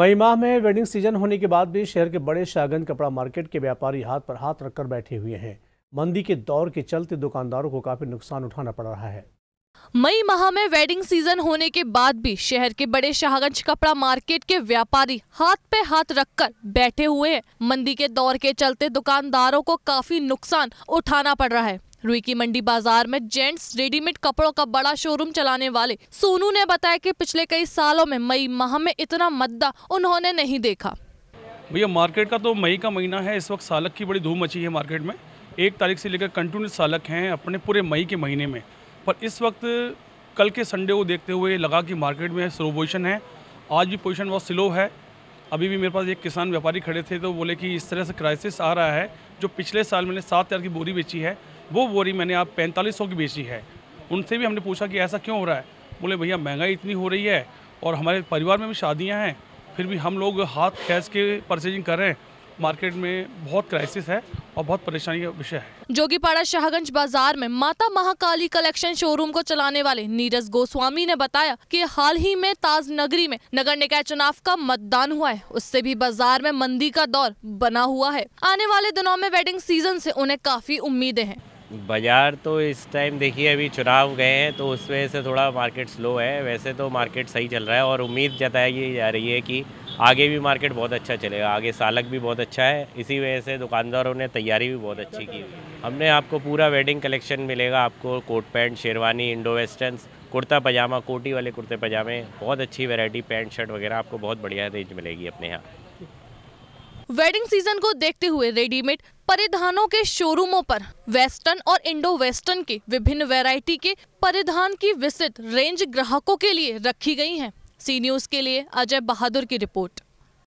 मई माह में wedding season होने के बाद भी शहर के बड़े शाहगंज कपड़ा मार्केट के व्यापारी हाथ पर हाथ रखकर बैठे हुए हैं मंदी के दौर के चलते दुकानदारों को काफी नुकसान उठाना पड़ रहा है मई माह में वेडिंग सीजन होने के बाद भी शहर के बड़े शाहगंज कपड़ा मार्केट के व्यापारी हाथ पे हाथ रखकर बैठे हुए हैं मंदी के दौर के चलते दुकानदारों को काफी नुकसान उठाना पड़ रहा है रुई की मंडी बाजार में जेंट्स रेडीमेड कपड़ों का बड़ा शोरूम चलाने वाले सोनू ने बताया कि पिछले कई सालों में मई माह में इतना मद्दा उन्होंने नहीं देखा भैया मार्केट का तो मई का महीना है इस वक्त सालक की बड़ी धूम मची है मार्केट में एक तारीख से लेकर कंटिन्यू सालक हैं अपने पूरे मई के महीने में पर इस वक्त कल के संडे को देखते हुए लगा कि मार्केट में स्लो पोजिशन है आज भी पोजिशन बहुत स्लो है अभी भी मेरे पास एक किसान व्यापारी खड़े थे तो बोले कि इस तरह से क्राइसिस आ रहा है जो पिछले साल मैंने सात हज़ार की बोरी बेची है वो बोरी मैंने आप पैंतालीस सौ की बेची है उनसे भी हमने पूछा कि ऐसा क्यों हो रहा है बोले भैया महंगाई इतनी हो रही है और हमारे परिवार में भी शादियाँ हैं फिर भी हम लोग हाथ खेस के परचेजिंग कर रहे हैं मार्केट में बहुत क्राइसिस है और बहुत परेशानी का विषय है जोगीपाड़ा शाहगंज बाजार में माता महाकाली कलेक्शन शोरूम को चलाने वाले नीरज गोस्वामी ने बताया कि हाल ही में ताज नगरी में नगर निकाय चुनाव का मतदान हुआ है उससे भी बाजार में मंदी का दौर बना हुआ है आने वाले दिनों में वेडिंग सीजन ऐसी उन्हें काफी उम्मीदें हैं बाज़ार तो इस टाइम देखिए अभी चुनाव गए हैं तो उस वजह से थोड़ा मार्केट स्लो है वैसे तो मार्केट सही चल रहा है और उम्मीद जताई जा रही है कि आगे भी मार्केट बहुत अच्छा चलेगा आगे सालक भी बहुत अच्छा है इसी वजह से दुकानदारों ने तैयारी भी बहुत अच्छी की हमने आपको पूरा वेडिंग कलेक्शन मिलेगा आपको coat pant sherwani Indo western kurta pajama कोटी वाले कुर्ते पजामे बहुत अच्छी वैरायटी पैंट शर्ट वगैरह आपको बहुत बढ़िया रेंज मिलेगी अपने यहाँ वेडिंग सीजन को देखते हुए रेडीमेड परिधानों के शोरूमों पर वेस्टर्न और इंडो वेस्टर्न के विभिन्न वैरायटी के परिधान की विस्तृत रेंज ग्राहकों के लिए रखी गई है सी न्यूज के लिए अजय बहादुर की रिपोर्ट